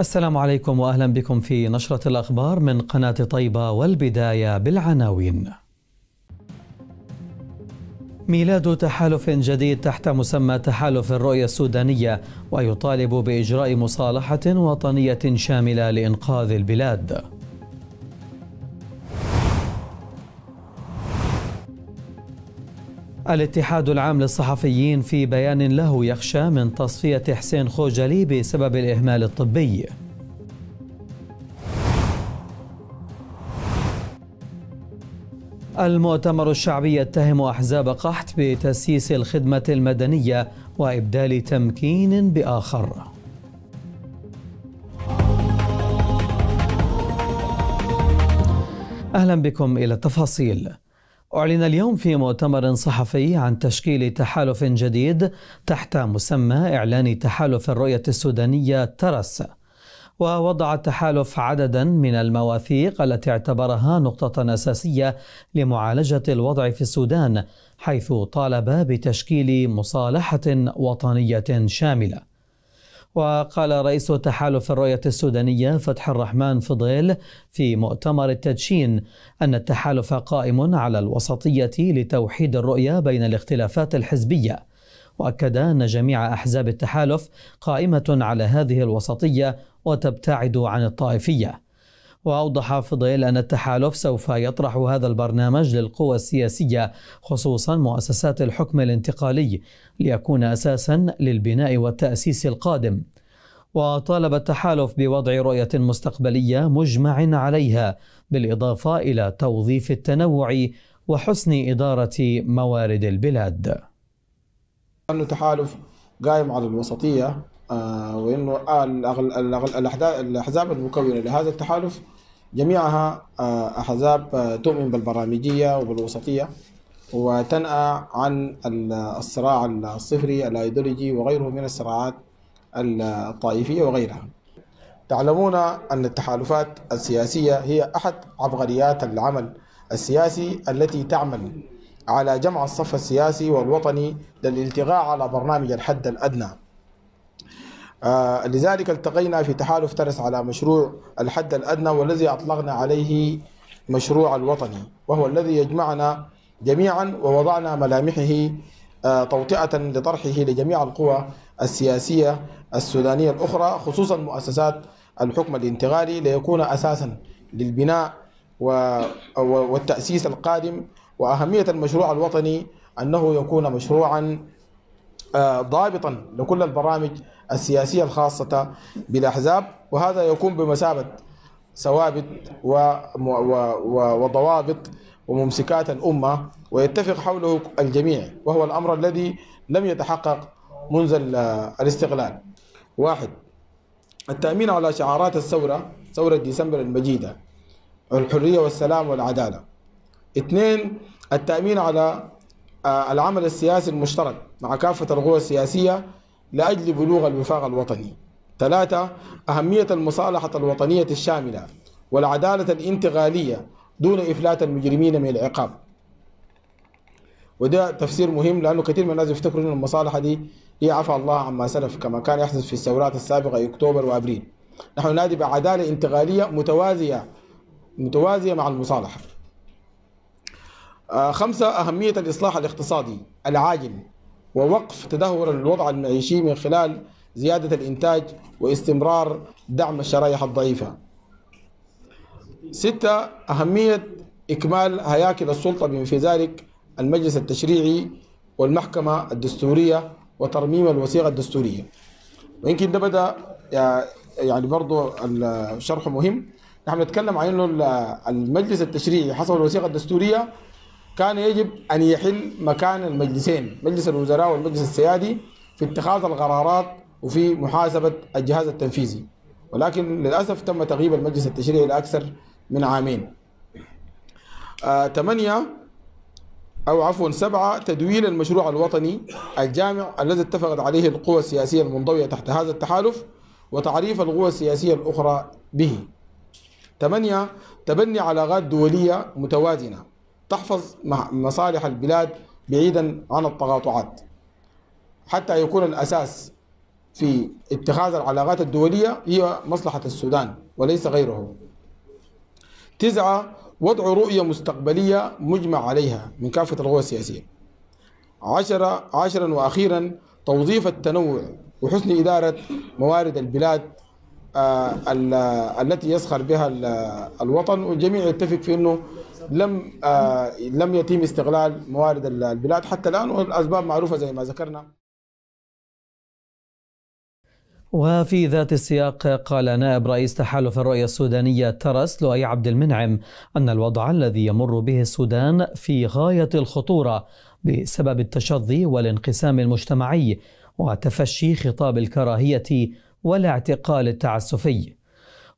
السلام عليكم واهلا بكم في نشره الاخبار من قناه طيبه والبدايه بالعناوين. ميلاد تحالف جديد تحت مسمى تحالف الرؤيه السودانيه ويطالب باجراء مصالحه وطنيه شامله لانقاذ البلاد. الاتحاد العام للصحفيين في بيان له يخشى من تصفية حسين خوجلي بسبب الإهمال الطبي المؤتمر الشعبي يتهم أحزاب قحط بتسييس الخدمة المدنية وإبدال تمكين بآخر أهلا بكم إلى التفاصيل أعلن اليوم في مؤتمر صحفي عن تشكيل تحالف جديد تحت مسمى إعلان تحالف الرؤية السودانية ترس ووضع التحالف عددا من المواثيق التي اعتبرها نقطة أساسية لمعالجة الوضع في السودان حيث طالب بتشكيل مصالحة وطنية شاملة وقال رئيس تحالف الرؤية السودانية فتح الرحمن فضيل في مؤتمر التدشين أن التحالف قائم على الوسطية لتوحيد الرؤية بين الاختلافات الحزبية وأكد أن جميع أحزاب التحالف قائمة على هذه الوسطية وتبتعد عن الطائفية وأوضح فضيل أن التحالف سوف يطرح هذا البرنامج للقوى السياسية خصوصا مؤسسات الحكم الانتقالي ليكون أساسا للبناء والتأسيس القادم وطالب التحالف بوضع رؤية مستقبلية مجمع عليها بالإضافة إلى توظيف التنوع وحسن إدارة موارد البلاد أنه تحالف قائم على الوسطية آه، وانه آه، الاحزاب المكونه لهذا التحالف جميعها آه، أحزاب آه، تؤمن بالبرامجية وبالوسطية وتنأى عن الصراع الصفري الأيديولوجي وغيره من الصراعات الطائفية وغيرها تعلمون أن التحالفات السياسية هي أحد عبقريات العمل السياسي التي تعمل على جمع الصف السياسي والوطني للالتغاء على برنامج الحد الأدنى آه، لذلك التقينا في تحالف ترس على مشروع الحد الأدنى والذي أطلقنا عليه مشروع الوطني وهو الذي يجمعنا جميعا ووضعنا ملامحه آه، توطئة لطرحه لجميع القوى السياسية السودانية الأخرى خصوصا مؤسسات الحكم الانتقالي ليكون أساسا للبناء والتأسيس القادم وأهمية المشروع الوطني أنه يكون مشروعا آه، ضابطا لكل البرامج السياسية الخاصة بالأحزاب وهذا يكون بمثابة ثوابت وضوابط وممسكات الأمة ويتفق حوله الجميع وهو الأمر الذي لم يتحقق منذ الاستقلال واحد التأمين على شعارات الثورة ثورة ديسمبر المجيدة الحرية والسلام والعدالة اثنين التأمين على آه، العمل السياسي المشترك مع كافة القوى السياسية لأجل بلوغ الوفاق الوطني ثلاثة أهمية المصالحة الوطنية الشاملة والعدالة الانتقالية دون إفلات المجرمين من العقاب وده تفسير مهم لأنه كثير من الناس يفتكروا أن المصالحة دي هي عفى الله عما سلف كما كان يحدث في الثورات السابقة أكتوبر وأبريل نحن نادي بعدالة انتقالية متوازية متوازية مع المصالحة آه، خمسة أهمية الإصلاح الاقتصادي العاجل ووقف تدهور الوضع المعيشي من خلال زيادة الإنتاج واستمرار دعم الشرائح الضعيفة ستة أهمية إكمال هياكل السلطة بما في ذلك المجلس التشريعي والمحكمة الدستورية وترميم الوثيقة الدستورية ويمكن ده بدأ يعني برضو الشرح مهم نحن نتكلم عن أنه المجلس التشريعي حسب الوثيقة الدستورية كان يجب أن يحل مكان المجلسين مجلس الوزراء والمجلس السيادي في اتخاذ القرارات وفي محاسبة الجهاز التنفيذي ولكن للأسف تم تغييب المجلس التشريعي لأكثر من عامين آه ثمانية أو عفوا سبعة تدويل المشروع الوطني الجامع الذي اتفقت عليه القوى السياسية المنضوية تحت هذا التحالف وتعريف القوى السياسية الأخرى به ثمانية تبني علاقات دولية متوازنة تحفظ مصالح البلاد بعيدا عن التقاطعات حتى يكون الأساس في اتخاذ العلاقات الدولية هي مصلحة السودان وليس غيره تسعة وضع رؤية مستقبلية مجمع عليها من كافة القوى السياسية عشرة عشرا وأخيرا توظيف التنوع وحسن إدارة موارد البلاد آه، التي يسخر بها الوطن والجميع يتفق في أنه لم آه لم يتم استغلال موارد البلاد حتى الان والاسباب معروفه زي ما ذكرنا وفي ذات السياق قال نائب رئيس تحالف الرؤية السودانية ترس لؤي عبد المنعم أن الوضع الذي يمر به السودان في غاية الخطورة بسبب التشظي والانقسام المجتمعي وتفشي خطاب الكراهية والاعتقال التعسفي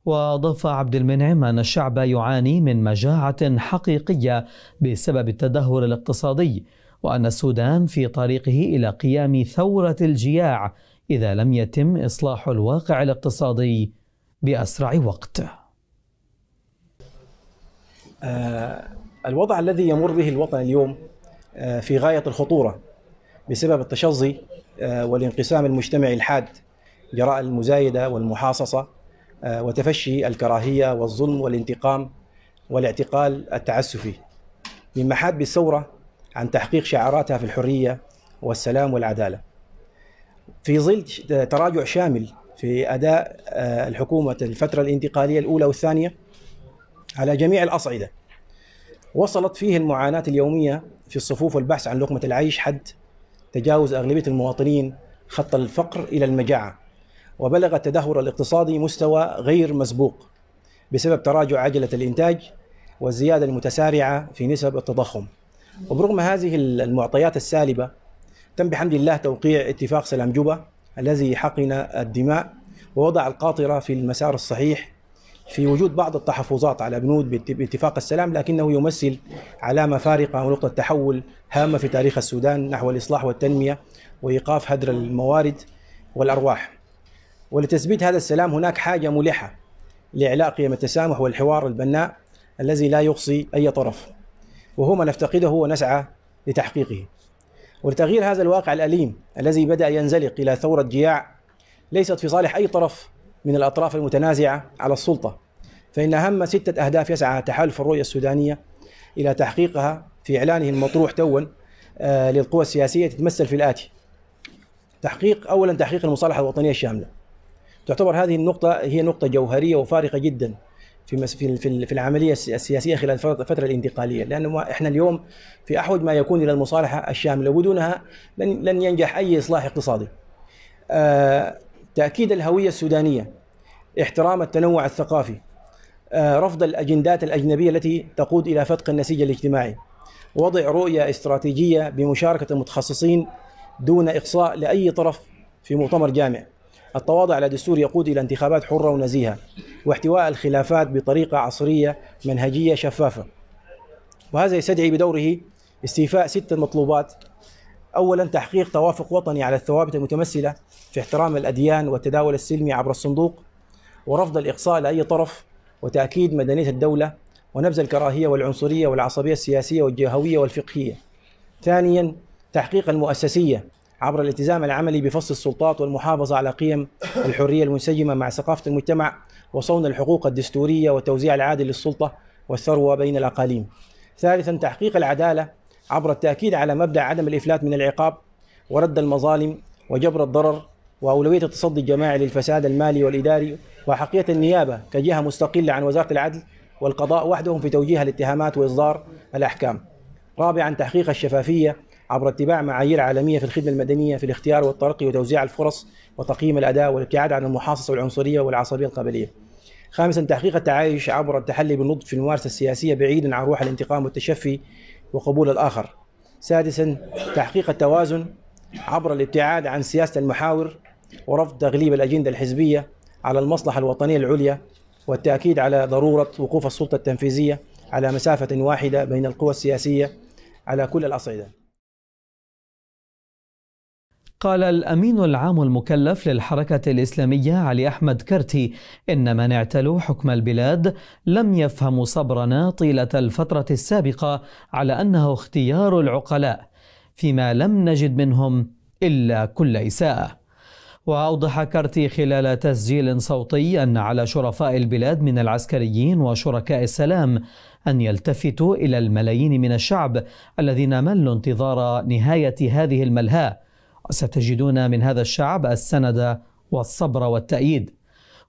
واضاف عبد المنعم ان الشعب يعاني من مجاعه حقيقيه بسبب التدهور الاقتصادي وان السودان في طريقه الى قيام ثوره الجياع اذا لم يتم اصلاح الواقع الاقتصادي باسرع وقت. آه، الوضع الذي يمر به الوطن اليوم آه، في غايه الخطوره بسبب التشظي آه، والانقسام المجتمعي الحاد جراء المزايده والمحاصصه آه، وتفشي الكراهية والظلم والانتقام والاعتقال التعسفي من محاب الثورة عن تحقيق شعاراتها في الحرية والسلام والعدالة في ظل تراجع شامل في أداء آه، الحكومة الفترة الانتقالية الأولى والثانية على جميع الأصعدة وصلت فيه المعاناة اليومية في الصفوف والبحث عن لقمة العيش حد تجاوز أغلبية المواطنين خط الفقر إلى المجاعة وبلغ التدهور الاقتصادي مستوى غير مسبوق بسبب تراجع عجلة الإنتاج والزيادة المتسارعة في نسب التضخم وبرغم هذه المعطيات السالبة تم بحمد الله توقيع اتفاق سلام جوبا الذي حقن الدماء ووضع القاطرة في المسار الصحيح في وجود بعض التحفظات على بنود باتفاق السلام لكنه يمثل علامة فارقة ونقطة تحول هامة في تاريخ السودان نحو الإصلاح والتنمية وإيقاف هدر الموارد والأرواح ولتثبيت هذا السلام هناك حاجة ملحة لإعلاء قيم التسامح والحوار البناء الذي لا يقصي أي طرف وهو ما نفتقده ونسعى لتحقيقه ولتغيير هذا الواقع الأليم الذي بدأ ينزلق إلى ثورة جياع ليست في صالح أي طرف من الأطراف المتنازعة على السلطة فإن أهم ستة أهداف يسعى تحالف الرؤية السودانية إلى تحقيقها في إعلانه المطروح توا آه، للقوى السياسية تتمثل في الآتي تحقيق أولا تحقيق المصالحة الوطنية الشاملة تعتبر هذه النقطة هي نقطة جوهرية وفارقة جدا في في العملية السياسية خلال الفترة الانتقالية لأنه احنا اليوم في أحوج ما يكون إلى المصالحة الشاملة وبدونها لن لن ينجح أي إصلاح اقتصادي. آه، تأكيد الهوية السودانية احترام التنوع الثقافي آه، رفض الأجندات الأجنبية التي تقود إلى فتق النسيج الاجتماعي وضع رؤية استراتيجية بمشاركة المتخصصين دون إقصاء لأي طرف في مؤتمر جامع التواضع على دستور يقود إلى انتخابات حرة ونزيهة واحتواء الخلافات بطريقة عصرية منهجية شفافة وهذا يستدعي بدوره استيفاء ست مطلوبات أولا تحقيق توافق وطني على الثوابت المتمثلة في احترام الأديان والتداول السلمي عبر الصندوق ورفض الإقصاء لأي طرف وتأكيد مدنية الدولة ونبذ الكراهية والعنصرية والعصبية السياسية والجهوية والفقهية ثانيا تحقيق المؤسسية عبر الالتزام العملي بفصل السلطات والمحافظة على قيم الحرية المنسجمة مع ثقافة المجتمع وصون الحقوق الدستورية والتوزيع العادل للسلطة والثروة بين الأقاليم ثالثا تحقيق العدالة عبر التأكيد على مبدأ عدم الإفلات من العقاب ورد المظالم وجبر الضرر وأولوية التصدي الجماعي للفساد المالي والإداري وحقية النيابة كجهة مستقلة عن وزارة العدل والقضاء وحدهم في توجيه الاتهامات وإصدار الأحكام رابعا تحقيق الشفافية عبر اتباع معايير عالمية في الخدمة المدنية في الاختيار والترقي وتوزيع الفرص وتقييم الأداء والابتعاد عن المحاصصة والعنصرية والعصبية القبلية. خامسا تحقيق التعايش عبر التحلي بالنضج في الممارسة السياسية بعيدا عن روح الانتقام والتشفي وقبول الآخر. سادسا تحقيق التوازن عبر الابتعاد عن سياسة المحاور ورفض تغليب الأجندة الحزبية على المصلحة الوطنية العليا والتأكيد على ضرورة وقوف السلطة التنفيذية على مسافة واحدة بين القوى السياسية على كل الأصعدة قال الأمين العام المكلف للحركة الإسلامية علي أحمد كرتي إن من اعتلوا حكم البلاد لم يفهموا صبرنا طيلة الفترة السابقة على أنه اختيار العقلاء فيما لم نجد منهم إلا كل إساءة وأوضح كرتي خلال تسجيل صوتي أن على شرفاء البلاد من العسكريين وشركاء السلام أن يلتفتوا إلى الملايين من الشعب الذين ملوا انتظار نهاية هذه الملهاة وستجدون من هذا الشعب السند والصبر والتأييد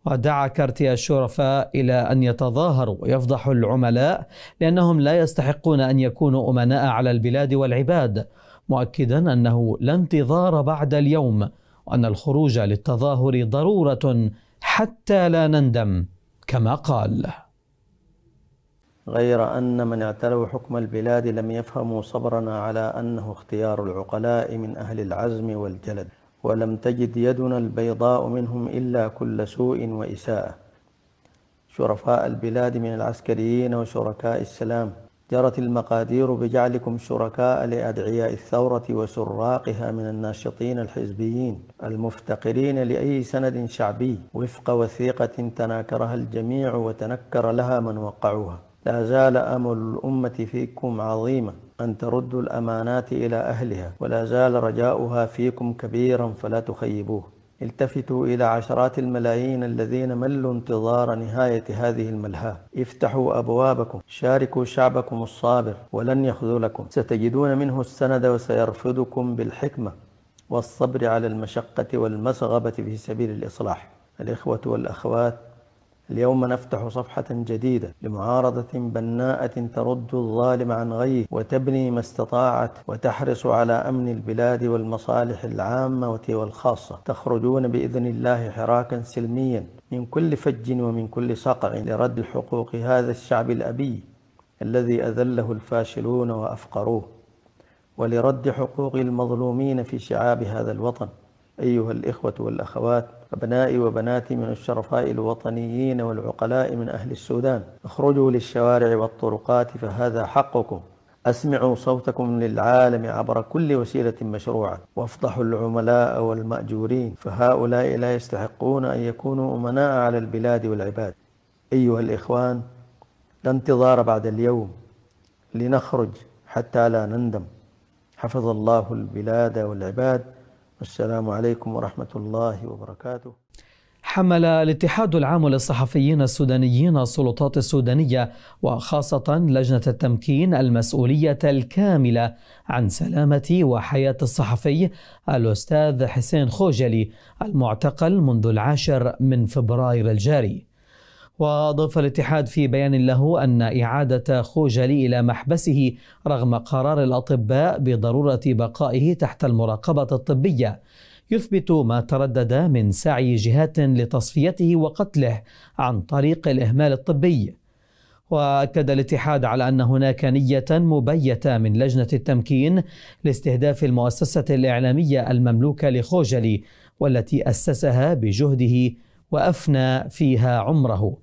ودعا كارتيا الشرفاء إلى أن يتظاهروا ويفضحوا العملاء لأنهم لا يستحقون أن يكونوا أمناء على البلاد والعباد مؤكدا أنه لا انتظار بعد اليوم وأن الخروج للتظاهر ضرورة حتى لا نندم كما قال غير أن من اعتلوا حكم البلاد لم يفهموا صبرنا على أنه اختيار العقلاء من أهل العزم والجلد ولم تجد يدنا البيضاء منهم إلا كل سوء وإساءة شرفاء البلاد من العسكريين وشركاء السلام جرت المقادير بجعلكم شركاء لأدعياء الثورة وسراقها من الناشطين الحزبيين المفتقرين لأي سند شعبي وفق وثيقة تناكرها الجميع وتنكر لها من وقعوها لا زال أمل الأمة فيكم عظيما أن تردوا الأمانات إلى أهلها ولا زال رجاؤها فيكم كبيرا فلا تخيبوه التفتوا إلى عشرات الملايين الذين ملوا انتظار نهاية هذه الملهاة افتحوا أبوابكم شاركوا شعبكم الصابر ولن يخذلكم ستجدون منه السند وسيرفضكم بالحكمة والصبر على المشقة والمسغبة في سبيل الإصلاح الإخوة والأخوات اليوم نفتح صفحة جديدة لمعارضة بناءة ترد الظالم عن غيه وتبني ما استطاعت وتحرص على أمن البلاد والمصالح العامة والخاصة تخرجون بإذن الله حراكا سلميا من كل فج ومن كل صقع لرد حقوق هذا الشعب الأبي الذي أذله الفاشلون وأفقروه ولرد حقوق المظلومين في شعاب هذا الوطن أيها الإخوة والأخوات أبنائي وبناتي من الشرفاء الوطنيين والعقلاء من أهل السودان اخرجوا للشوارع والطرقات فهذا حقكم أسمعوا صوتكم للعالم عبر كل وسيلة مشروعة وافضحوا العملاء والمأجورين فهؤلاء لا يستحقون أن يكونوا أمناء على البلاد والعباد أيها الإخوان لا انتظار بعد اليوم لنخرج حتى لا نندم حفظ الله البلاد والعباد والسلام عليكم ورحمة الله وبركاته حمل الاتحاد العام للصحفيين السودانيين السلطات السودانية وخاصة لجنة التمكين المسؤولية الكاملة عن سلامة وحياة الصحفي الأستاذ حسين خوجلي المعتقل منذ العاشر من فبراير الجاري وأضاف الاتحاد في بيان له أن إعادة خوجلي إلى محبسه رغم قرار الأطباء بضرورة بقائه تحت المراقبة الطبية يثبت ما تردد من سعي جهات لتصفيته وقتله عن طريق الإهمال الطبي واكد الاتحاد على ان هناك نيه مبيته من لجنه التمكين لاستهداف المؤسسه الاعلاميه المملوكه لخوجلي والتي اسسها بجهده وافنى فيها عمره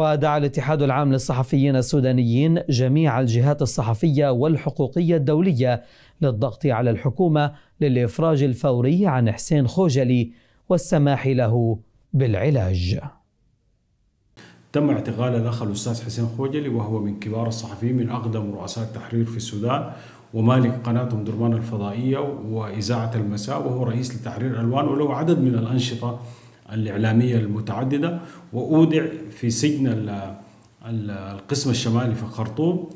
ودعا الاتحاد العام للصحفيين السودانيين جميع الجهات الصحفية والحقوقية الدولية للضغط على الحكومة للإفراج الفوري عن حسين خوجلي والسماح له بالعلاج تم اعتقال الأخ الأستاذ حسين خوجلي وهو من كبار الصحفيين من أقدم رؤساء التحرير في السودان ومالك قناة أم درمان الفضائية وإذاعة المساء وهو رئيس لتحرير ألوان وله عدد من الأنشطة الإعلامية المتعددة وأودع في سجن القسم الشمالي في خرطوم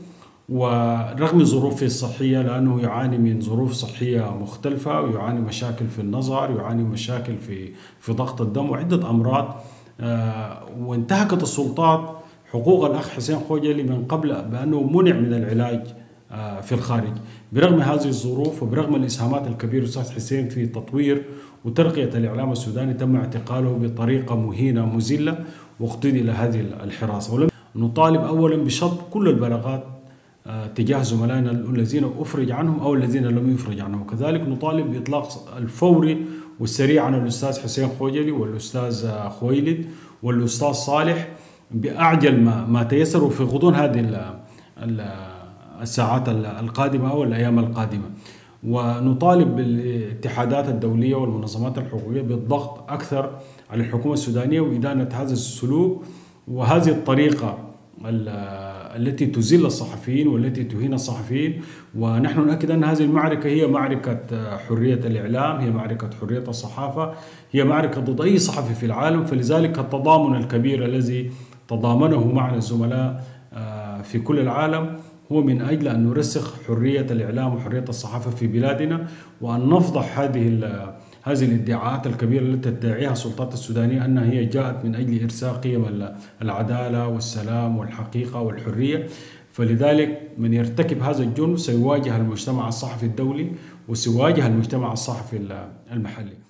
ورغم ظروفه الصحية لأنه يعاني من ظروف صحية مختلفة ويعاني مشاكل في النظر يعاني مشاكل في, في ضغط الدم وعدة أمراض آه، وانتهكت السلطات حقوق الأخ حسين خوجلي من قبل بأنه منع من العلاج آه، في الخارج برغم هذه الظروف وبرغم الإسهامات الكبيرة أستاذ حسين في تطوير وترقية الإعلام السوداني تم اعتقاله بطريقة مهينة مزلة واقتدي هذه الحراسة ولم نطالب أولا بشط كل البلاغات آه، تجاه زملائنا الذين أفرج عنهم أو الذين لم يفرج عنهم وكذلك نطالب بإطلاق الفوري والسريع عن الأستاذ حسين خوجلي والأستاذ آه، خويلد والأستاذ صالح بأعجل ما, ما تيسر في غضون هذه الساعات القادمة أو الأيام القادمة ونطالب الاتحادات الدولية والمنظمات الحقوقية بالضغط أكثر على الحكومة السودانية وإدانة هذا السلوك وهذه الطريقة التي تذل الصحفيين والتي تهين الصحفيين ونحن نؤكد ان هذه المعركه هي معركه حريه الاعلام، هي معركه حريه الصحافه، هي معركه ضد اي صحفي في العالم فلذلك التضامن الكبير الذي تضامنه معنا الزملاء آه، في كل العالم هو من أجل أن نرسخ حرية الإعلام وحرية الصحافة في بلادنا وأن نفضح هذه هذه الادعاءات الكبيرة التي تدعيها السلطات السودانية أنها هي جاءت من أجل إرساق قيم العدالة والسلام والحقيقة والحرية فلذلك من يرتكب هذا الجرم سيواجه المجتمع الصحفي الدولي وسيواجه المجتمع الصحفي المحلي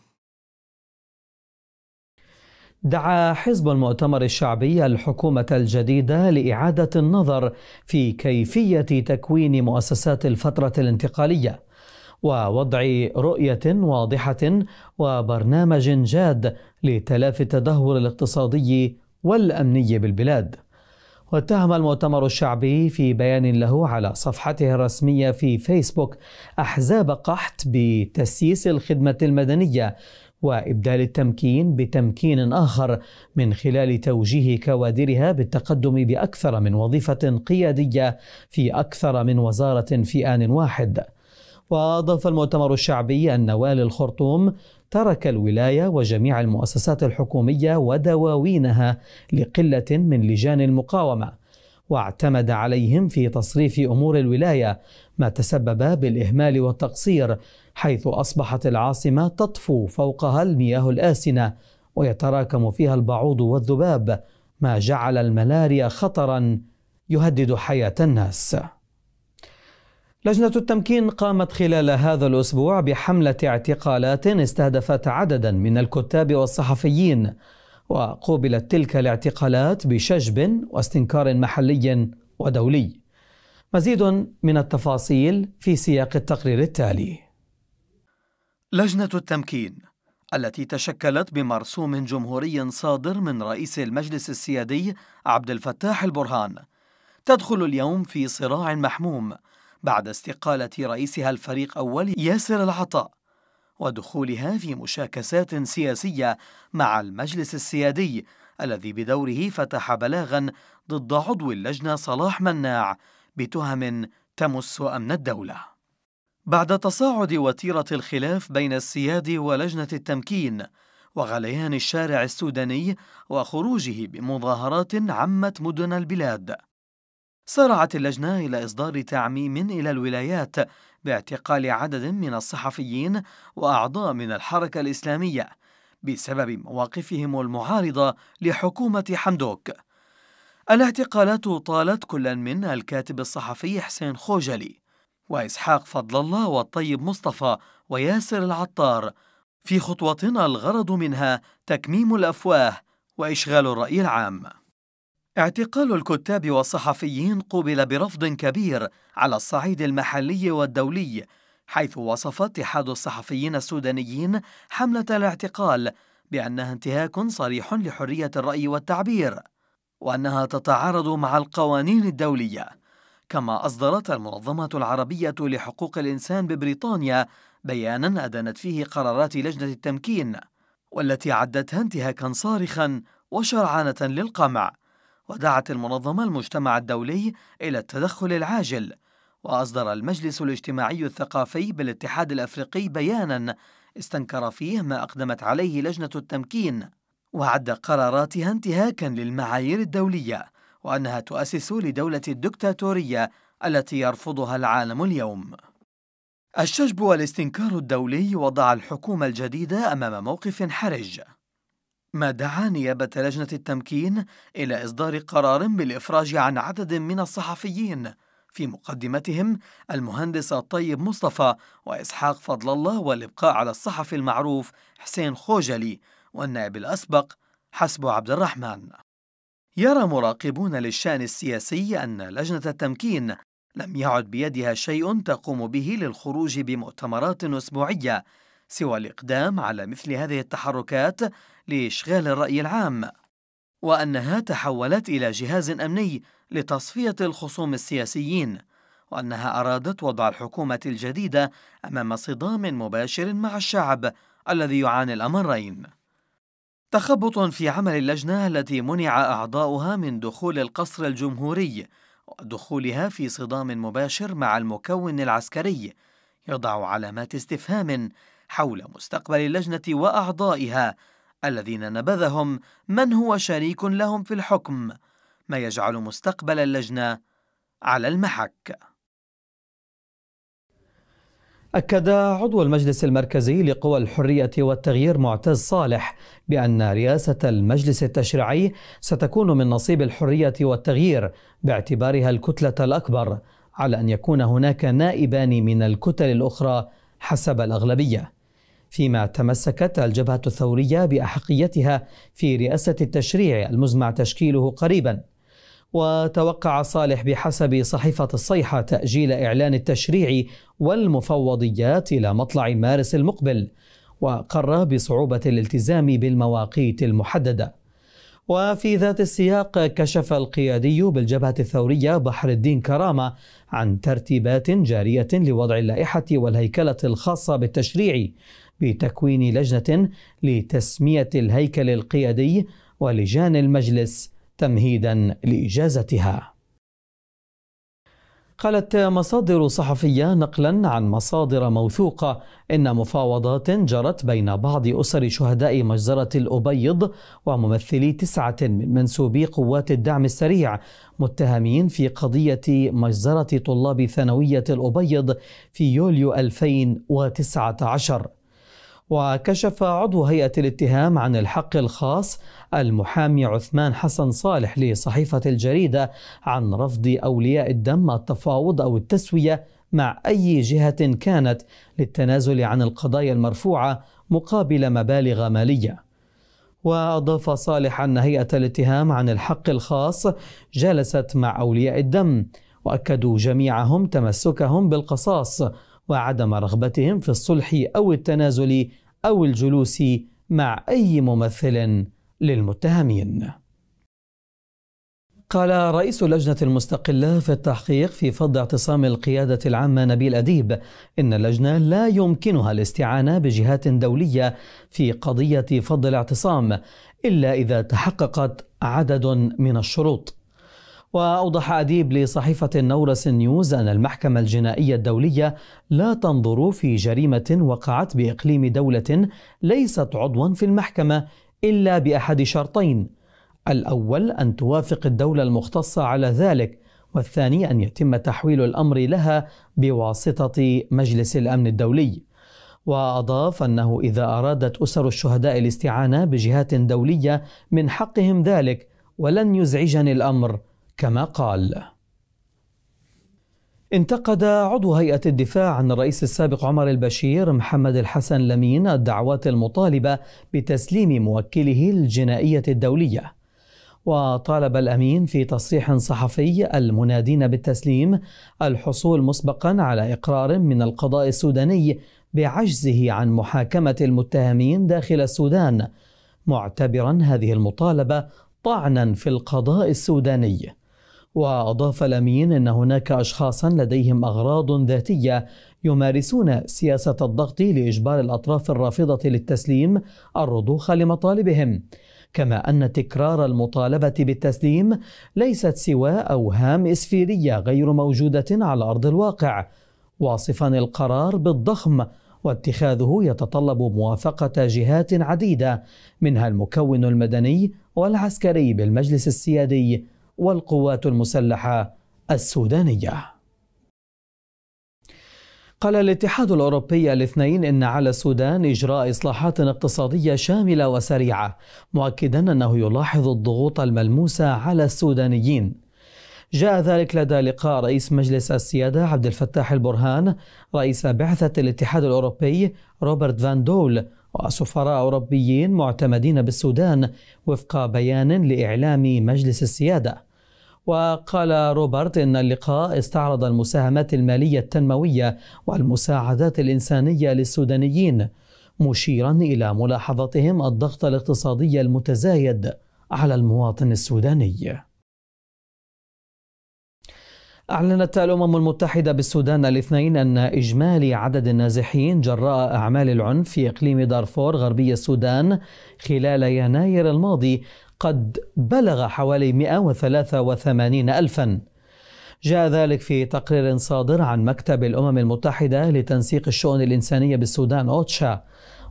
دعا حزب المؤتمر الشعبي الحكومة الجديدة لإعادة النظر في كيفية تكوين مؤسسات الفترة الانتقالية ووضع رؤية واضحة وبرنامج جاد لتلافي التدهور الاقتصادي والأمني بالبلاد. واتهم المؤتمر الشعبي في بيان له على صفحته الرسمية في فيسبوك أحزاب قحط بتسييس الخدمة المدنية وإبدال التمكين بتمكين آخر من خلال توجيه كوادرها بالتقدم بأكثر من وظيفة قيادية في أكثر من وزارة في آن واحد. وأضاف المؤتمر الشعبي أن والي الخرطوم ترك الولاية وجميع المؤسسات الحكومية ودواوينها لقلة من لجان المقاومة واعتمد عليهم في تصريف امور الولايه ما تسبب بالاهمال والتقصير حيث اصبحت العاصمه تطفو فوقها المياه الاسنه ويتراكم فيها البعوض والذباب ما جعل الملاريا خطرا يهدد حياه الناس لجنة التمكين قامت خلال هذا الأسبوع بحملة اعتقالات استهدفت عددا من الكتاب والصحفيين وقوبلت تلك الاعتقالات بشجب واستنكار محلي ودولي مزيد من التفاصيل في سياق التقرير التالي لجنة التمكين التي تشكلت بمرسوم جمهوري صادر من رئيس المجلس السيادي عبد الفتاح البرهان تدخل اليوم في صراع محموم بعد استقالة رئيسها الفريق أول ياسر العطاء ودخولها في مشاكسات سياسية مع المجلس السيادي الذي بدوره فتح بلاغا ضد عضو اللجنة صلاح مناع بتهم تمس أمن الدولة بعد تصاعد وتيرة الخلاف بين السيادي ولجنة التمكين وغليان الشارع السوداني وخروجه بمظاهرات عمت مدن البلاد سارعت اللجنة إلى إصدار تعميم إلى الولايات باعتقال عدد من الصحفيين وأعضاء من الحركة الإسلامية بسبب مواقفهم المعارضة لحكومة حمدوك الاعتقالات طالت كل من الكاتب الصحفي حسين خوجلي وإسحاق فضل الله والطيب مصطفى وياسر العطار في خطوة الغرض منها تكميم الأفواه وإشغال الرأي العام اعتقال الكتاب والصحفيين قوبل برفض كبير على الصعيد المحلي والدولي حيث وصف اتحاد الصحفيين السودانيين حملة الاعتقال بأنها انتهاك صريح لحرية الرأي والتعبير وأنها تتعارض مع القوانين الدولية كما أصدرت المنظمة العربية لحقوق الإنسان ببريطانيا بيانا أدانت فيه قرارات لجنة التمكين والتي عدتها انتهاكا صارخا وشرعانه للقمع ودعت المنظمة المجتمع الدولي إلى التدخل العاجل وأصدر المجلس الاجتماعي الثقافي بالاتحاد الأفريقي بياناً استنكر فيه ما أقدمت عليه لجنة التمكين وعد قراراتها انتهاكاً للمعايير الدولية وأنها تؤسس لدولة الدكتاتورية التي يرفضها العالم اليوم الشجب والاستنكار الدولي وضع الحكومة الجديدة أمام موقف حرج ما دعا نيابة لجنة التمكين إلى إصدار قرار بالإفراج عن عدد من الصحفيين في مقدمتهم المهندس الطيب مصطفى وإسحاق فضل الله والإبقاء على الصحفي المعروف حسين خوجلي والنائب الأسبق حسب عبد الرحمن يرى مراقبون للشأن السياسي أن لجنة التمكين لم يعد بيدها شيء تقوم به للخروج بمؤتمرات أسبوعية سوى الإقدام على مثل هذه التحركات لإشغال الرأي العام وأنها تحولت إلى جهاز أمني لتصفية الخصوم السياسيين وأنها أرادت وضع الحكومة الجديدة أمام صدام مباشر مع الشعب الذي يعاني الأمرين تخبط في عمل اللجنة التي منع أعضاؤها من دخول القصر الجمهوري ودخولها في صدام مباشر مع المكون العسكري يضع علامات استفهام حول مستقبل اللجنة وأعضائها الذين نبذهم من هو شريك لهم في الحكم ما يجعل مستقبل اللجنة على المحك أكد عضو المجلس المركزي لقوى الحرية والتغيير معتز صالح بأن رئاسة المجلس التشريعي ستكون من نصيب الحرية والتغيير باعتبارها الكتلة الأكبر على أن يكون هناك نائبان من الكتل الأخرى حسب الأغلبية فيما تمسكت الجبهة الثورية بأحقيتها في رئاسة التشريع المزمع تشكيله قريبا وتوقع صالح بحسب صحيفة الصيحة تأجيل إعلان التشريع والمفوضيات إلى مطلع مارس المقبل وقر بصعوبة الالتزام بالمواقيت المحددة وفي ذات السياق كشف القيادي بالجبهة الثورية بحر الدين كرامة عن ترتيبات جارية لوضع اللائحة والهيكلة الخاصة بالتشريع بتكوين لجنة لتسمية الهيكل القيادي ولجان المجلس تمهيدا لإجازتها. قالت مصادر صحفية نقلا عن مصادر موثوقة إن مفاوضات جرت بين بعض أسر شهداء مجزرة الأبيض وممثلي تسعة من منسوبي قوات الدعم السريع متهمين في قضية مجزرة طلاب ثانوية الأبيض في يوليو 2019 وكشف عضو هيئة الاتهام عن الحق الخاص المحامي عثمان حسن صالح لصحيفة الجريدة عن رفض أولياء الدم التفاوض أو التسوية مع أي جهة كانت للتنازل عن القضايا المرفوعة مقابل مبالغ مالية. وأضاف صالح أن هيئة الاتهام عن الحق الخاص جلست مع أولياء الدم وأكدوا جميعهم تمسكهم بالقصاص وعدم رغبتهم في الصلح او التنازل او الجلوس مع اي ممثل للمتهمين. قال رئيس اللجنة المستقلة في التحقيق في فض اعتصام القيادة العامة نبيل أديب إن اللجنة لا يمكنها الاستعانة بجهات دولية في قضية فض الاعتصام إلا إذا تحققت عدد من الشروط وأوضح أديب لصحيفة نورس نيوز أن المحكمة الجنائية الدولية لا تنظر في جريمة وقعت بإقليم دولة ليست عضوا في المحكمة إلا بأحد شرطين الأول أن توافق الدولة المختصة على ذلك والثاني أن يتم تحويل الأمر لها بواسطة مجلس الأمن الدولي وأضاف أنه إذا أرادت أسر الشهداء الاستعانة بجهات دولية من حقهم ذلك ولن يزعجني الأمر كما قال انتقد عضو هيئة الدفاع عن الرئيس السابق عمر البشير محمد الحسن لمين الدعوات المطالبة بتسليم موكله الجنائية الدولية وطالب الأمين في تصريح صحفي المنادين بالتسليم الحصول مسبقا على إقرار من القضاء السوداني بعجزه عن محاكمة المتهمين داخل السودان معتبرا هذه المطالبة طعنا في القضاء السوداني وأضاف لامين أن هناك أشخاصا لديهم أغراض ذاتية يمارسون سياسة الضغط لإجبار الأطراف الرافضة للتسليم الرضوخ لمطالبهم كما أن تكرار المطالبة بالتسليم ليست سوى أوهام إسفيرية غير موجودة على أرض الواقع واصفا القرار بالضخم واتخاذه يتطلب موافقة جهات عديدة منها المكون المدني والعسكري بالمجلس السيادي والقوات المسلحة السودانية. قال الاتحاد الأوروبي الاثنين إن على السودان إجراء إصلاحات اقتصادية شاملة وسريعة مؤكدا أنه يلاحظ الضغوط الملموسة على السودانيين جاء ذلك لدى لقاء رئيس مجلس السيادة عبد الفتاح البرهان رئيس بعثة الاتحاد الأوروبي روبرت فان دول وسفراء أوروبيين معتمدين بالسودان وفق بيان لإعلام مجلس السيادة وقال روبرت إن اللقاء استعرض المساهمات المالية التنموية والمساعدات الإنسانية للسودانيين مشيرا إلى ملاحظتهم الضغط الاقتصادي المتزايد على المواطن السوداني أعلنت الأمم المتحدة بالسودان الاثنين أن إجمالي عدد النازحين جراء أعمال العنف في إقليم دارفور غربي السودان خلال يناير الماضي قد بلغ حوالي 183 ألفاً جاء ذلك في تقرير صادر عن مكتب الأمم المتحدة لتنسيق الشؤون الإنسانية بالسودان أوتشا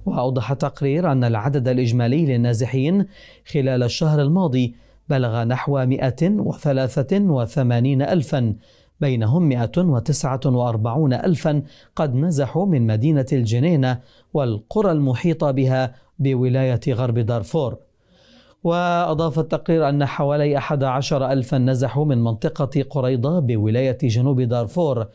وأوضح تقرير أن العدد الإجمالي للنازحين خلال الشهر الماضي بلغ نحو 183 ألفا بينهم 149 ألفا قد نزحوا من مدينة الجنينة والقرى المحيطة بها بولاية غرب دارفور وأضاف التقرير أن حوالي 11 ألفا نزحوا من منطقة قريضة بولاية جنوب دارفور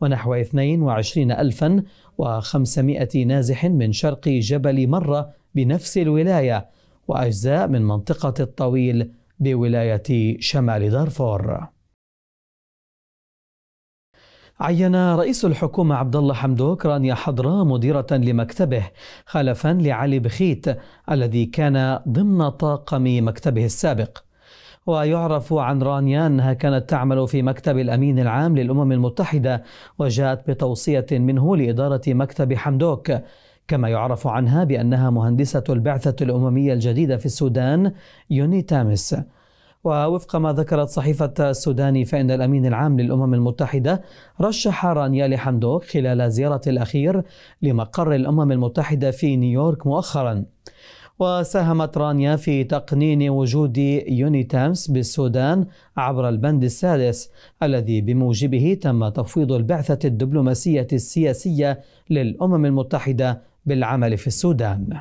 ونحو 22 ألفا و500 نازح من شرق جبل مرة بنفس الولاية وأجزاء من منطقة الطويل بولاية شمال دارفور. عين رئيس الحكومة عبد الله حمدوك رانيا حضرة مديرة لمكتبه خلفا لعلي بخيت الذي كان ضمن طاقم مكتبه السابق. ويعرف عن رانيا أنها كانت تعمل في مكتب الأمين العام للأمم المتحدة وجاءت بتوصية منه لإدارة مكتب حمدوك كما يعرف عنها بأنها مهندسة البعثة الأممية الجديدة في السودان يوني تامس ووفق ما ذكرت صحيفة السوداني فإن الأمين العام للأمم المتحدة رشح رانيا لحمدوك خلال زيارة الأخير لمقر الأمم المتحدة في نيويورك مؤخراً وساهمت رانيا في تقنين وجود يونيتامس بالسودان عبر البند السادس الذي بموجبه تم تفويض البعثة الدبلوماسية السياسية للأمم المتحدة بالعمل في السودان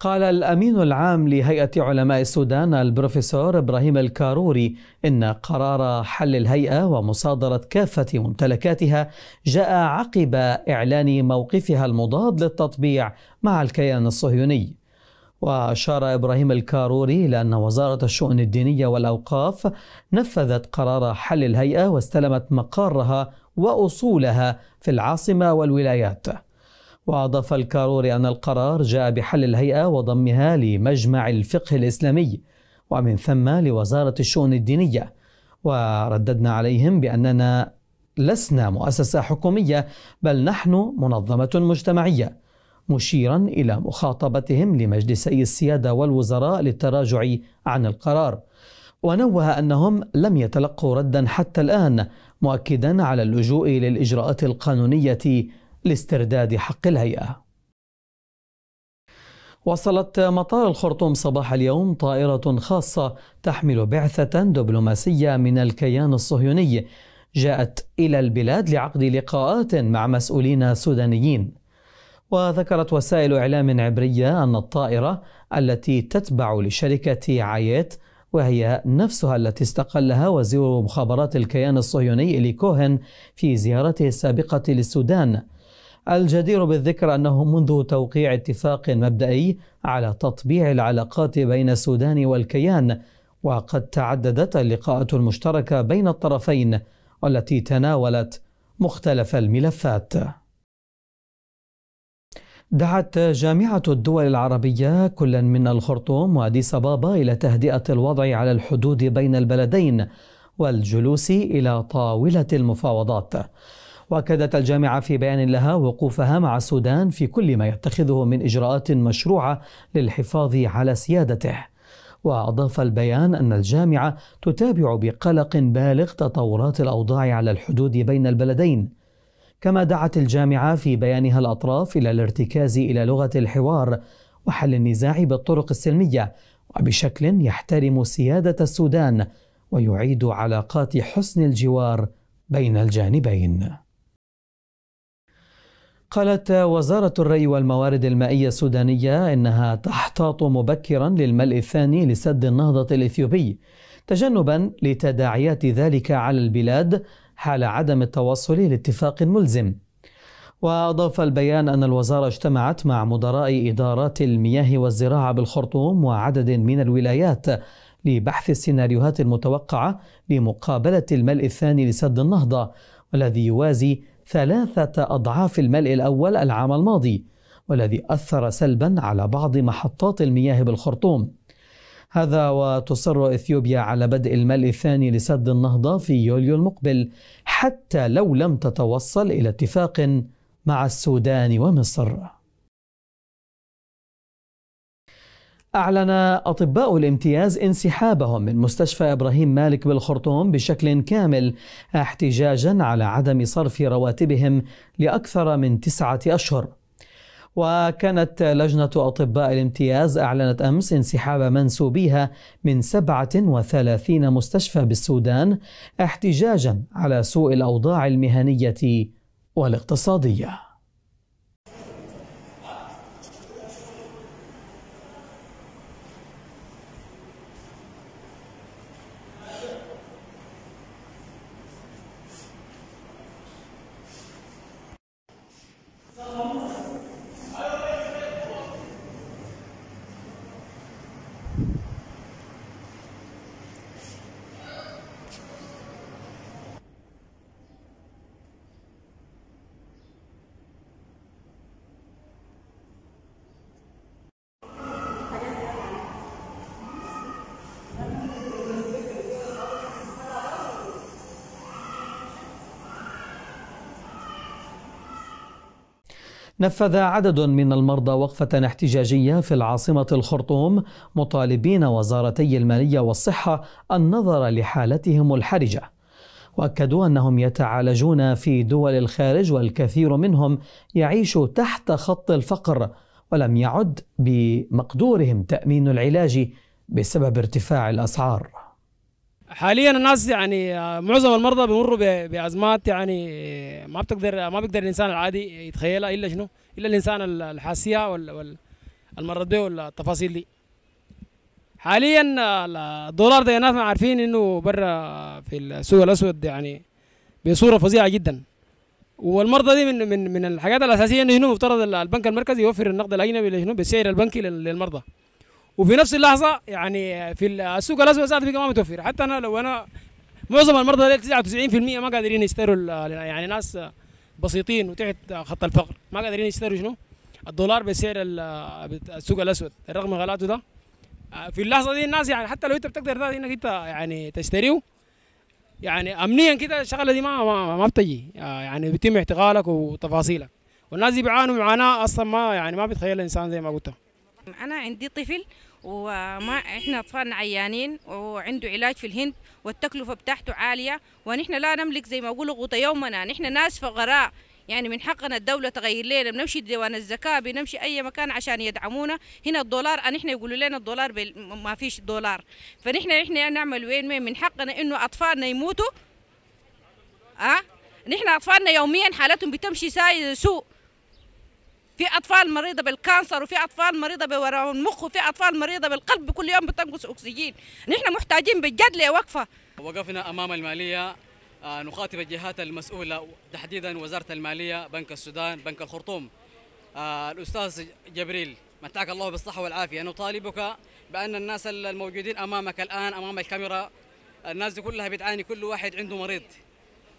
قال الأمين العام لهيئة علماء السودان البروفيسور إبراهيم الكاروري إن قرار حل الهيئة ومصادرة كافة ممتلكاتها جاء عقب إعلان موقفها المضاد للتطبيع مع الكيان الصهيوني وأشار إبراهيم الكاروري إلى أن وزارة الشؤون الدينية والأوقاف نفذت قرار حل الهيئة واستلمت مقرها وأصولها في العاصمة والولايات وأضاف الكاروري أن القرار جاء بحل الهيئة وضمها لمجمع الفقه الإسلامي ومن ثم لوزارة الشؤون الدينية ورددنا عليهم بأننا لسنا مؤسسة حكومية بل نحن منظمة مجتمعية مشيرا إلى مخاطبتهم لمجلسي السيادة والوزراء للتراجع عن القرار ونوه أنهم لم يتلقوا ردا حتى الآن مؤكدا على اللجوء للإجراءات القانونية لاسترداد حق الهيئة وصلت مطار الخرطوم صباح اليوم طائرة خاصة تحمل بعثة دبلوماسية من الكيان الصهيوني جاءت إلى البلاد لعقد لقاءات مع مسؤولين سودانيين وذكرت وسائل إعلام عبرية أن الطائرة التي تتبع لشركة عايت وهي نفسها التي استقلها وزير مخابرات الكيان الصهيوني إلي كوهن في زيارته السابقة للسودان الجدير بالذكر أنه منذ توقيع اتفاق مبدئي على تطبيع العلاقات بين السودان والكيان وقد تعددت اللقاءات المشتركة بين الطرفين والتي تناولت مختلف الملفات دعت جامعة الدول العربية كلا من الخرطوم وأديس أبابا إلى تهدئة الوضع على الحدود بين البلدين والجلوس إلى طاولة المفاوضات. وأكدت الجامعة في بيان لها وقوفها مع السودان في كل ما يتخذه من إجراءات مشروعة للحفاظ على سيادته. وأضاف البيان أن الجامعة تتابع بقلق بالغ تطورات الأوضاع على الحدود بين البلدين كما دعت الجامعة في بيانها الأطراف إلى الارتكاز إلى لغة الحوار وحل النزاع بالطرق السلمية وبشكل يحترم سيادة السودان ويعيد علاقات حسن الجوار بين الجانبين. قالت وزارة الري والموارد المائية السودانية إنها تحتاط مبكرا للملء الثاني لسد النهضة الإثيوبي تجنبا لتداعيات ذلك على البلاد حال عدم التوصل لاتفاق ملزم وأضاف البيان أن الوزارة اجتمعت مع مدراء إدارات المياه والزراعة بالخرطوم وعدد من الولايات لبحث السيناريوهات المتوقعة لمقابلة الملء الثاني لسد النهضة والذي يوازي ثلاثة أضعاف الملء الأول العام الماضي والذي أثر سلبا على بعض محطات المياه بالخرطوم هذا وتصر إثيوبيا على بدء الملء الثاني لسد النهضة في يوليو المقبل حتى لو لم تتوصل إلى اتفاق مع السودان ومصر أعلن أطباء الامتياز انسحابهم من مستشفى إبراهيم مالك بالخرطوم بشكل كامل احتجاجا على عدم صرف رواتبهم لأكثر من تسعة أشهر وكانت لجنة أطباء الامتياز أعلنت أمس انسحاب منسوبيها من 37 مستشفى بالسودان احتجاجا على سوء الأوضاع المهنية والاقتصادية نفذ عدد من المرضى وقفة احتجاجية في العاصمة الخرطوم مطالبين وزارتي المالية والصحة النظر لحالتهم الحرجة وأكدوا أنهم يتعالجون في دول الخارج والكثير منهم يعيش تحت خط الفقر ولم يعد بمقدورهم تأمين العلاج بسبب ارتفاع الأسعار حاليا الناس يعني آه، معظم المرضى بيمروا بازمات يعني آه، ما بتقدر آه، ما بيقدر الانسان العادي يتخيلها الا شنو؟ الا الانسان الحاسيه وال والتفاصيل دي. حاليا الدولار ده الناس ما عارفين انه برا في السوق الاسود يعني بصوره فظيعه جدا. والمرضى دي من من من الحاجات الاساسيه انه شنو مفترض البنك المركزي يوفر النقد الاجنبي بسعر البنكي للمرضى. وفي نفس اللحظه يعني في السوق الاسود ذاته بيجي ما متوفر حتى انا لو انا معظم المرضى 99% ما قادرين يشتروا يعني ناس بسيطين وتحت خط الفقر ما قادرين يشتروا شنو الدولار بسعر السوق الاسود رغم غلاته ده في اللحظه دي الناس يعني حتى لو انت بتقدر ده انك انت يعني تشتريه يعني امنيا كده الشغله دي ما ما, ما بتجي آه، يعني بيتم اعتقالك وتفاصيلك والناس دي بيعانوا معاناه اصلا ما يعني ما بيتخيلها الانسان زي ما قلت انا عندي طفل وما احنا اطفالنا عيانين وعنده علاج في الهند والتكلفه بتاعته عاليه ونحن لا نملك زي ما اقول قوت يومنا نحن ناس فقراء يعني من حقنا الدولة تغير لنا بنمشي ديوان الزكاة بنمشي أي مكان عشان يدعمونا هنا الدولار نحن يقولوا لنا الدولار ما فيش دولار فنحن نحن نعمل وين وين من حقنا إنه أطفالنا يموتوا أه؟ نحن أطفالنا يوميا حالتهم بتمشي سوء في اطفال مريضه بالكانسر وفي اطفال مريضه بورم المخ وفي اطفال مريضه بالقلب كل يوم بتنقص اكسجين نحن محتاجين بجد لوقفه وقفنا امام الماليه آه، نخاطب الجهات المسؤوله تحديدا وزاره الماليه بنك السودان بنك الخرطوم آه، الاستاذ جبريل متعك الله بالصحه والعافيه نطالبك بان الناس الموجودين امامك الان امام الكاميرا الناس دي كلها بتعاني كل واحد عنده مريض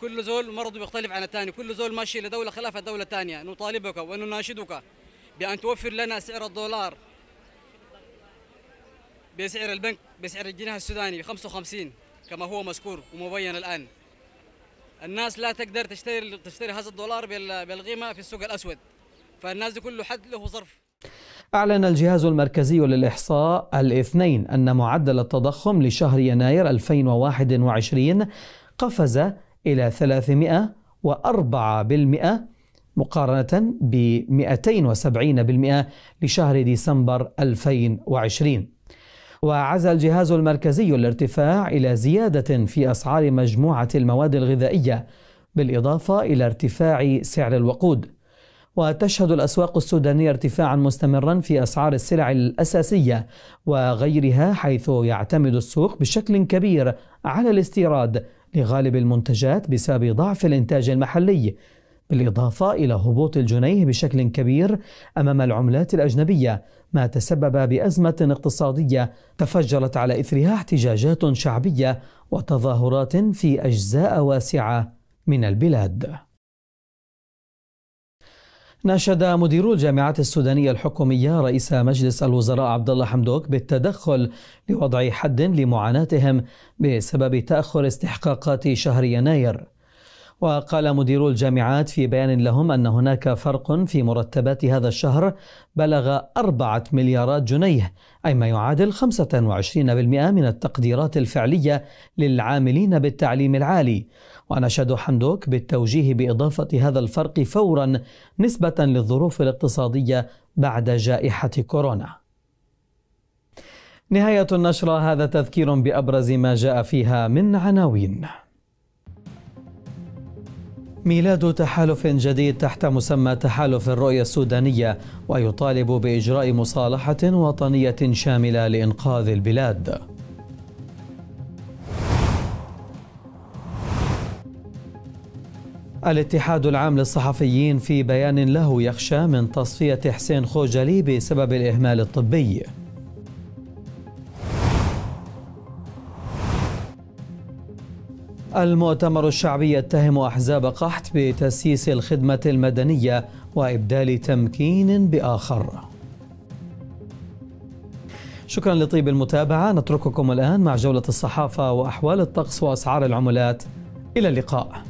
كل زول مرضه بيختلف عن الثاني كل زول ماشي لدوله خلاف دوله ثانيه نطالبك ونناشدك بان توفر لنا سعر الدولار بسعر البنك بسعر الجنيه السوداني ب 55 كما هو مذكور ومبين الان الناس لا تقدر تشتري تشتري هذا الدولار بالقيمه في السوق الاسود فالناس دي كله حد له ظرف أعلن الجهاز المركزي للإحصاء الاثنين أن معدل التضخم لشهر يناير 2021 قفز إلى 304% مقارنة ب 270% لشهر ديسمبر 2020 وعزى الجهاز المركزي الارتفاع إلى زيادة في أسعار مجموعة المواد الغذائية بالإضافة إلى ارتفاع سعر الوقود وتشهد الأسواق السودانية ارتفاعا مستمرا في أسعار السلع الأساسية وغيرها حيث يعتمد السوق بشكل كبير على الاستيراد لغالب المنتجات بسبب ضعف الإنتاج المحلي بالإضافة إلى هبوط الجنيه بشكل كبير أمام العملات الأجنبية ما تسبب بأزمة اقتصادية تفجرت على إثرها احتجاجات شعبية وتظاهرات في أجزاء واسعة من البلاد ناشد مدير الجامعة السودانية الحكومية رئيس مجلس الوزراء عبد الله حمدوك بالتدخل لوضع حد لمعاناتهم بسبب تأخر استحقاقات شهر يناير. وقال مدير الجامعات في بيان لهم أن هناك فرق في مرتبات هذا الشهر بلغ أربعة مليارات جنيه أي ما يعادل 25% من التقديرات الفعلية للعاملين بالتعليم العالي ونشهد حمدوك بالتوجيه بإضافة هذا الفرق فورا نسبة للظروف الاقتصادية بعد جائحة كورونا نهاية النشرة هذا تذكير بأبرز ما جاء فيها من عناوين ميلاد تحالف جديد تحت مسمى تحالف الرؤية السودانية ويطالب بإجراء مصالحة وطنية شاملة لإنقاذ البلاد الاتحاد العام للصحفيين في بيان له يخشى من تصفية حسين خوجلي بسبب الإهمال الطبي المؤتمر الشعبي يتهم أحزاب قحط بتسييس الخدمة المدنية وإبدال تمكين بآخر شكرا لطيب المتابعة نترككم الآن مع جولة الصحافة وأحوال الطقس وأسعار العملات إلى اللقاء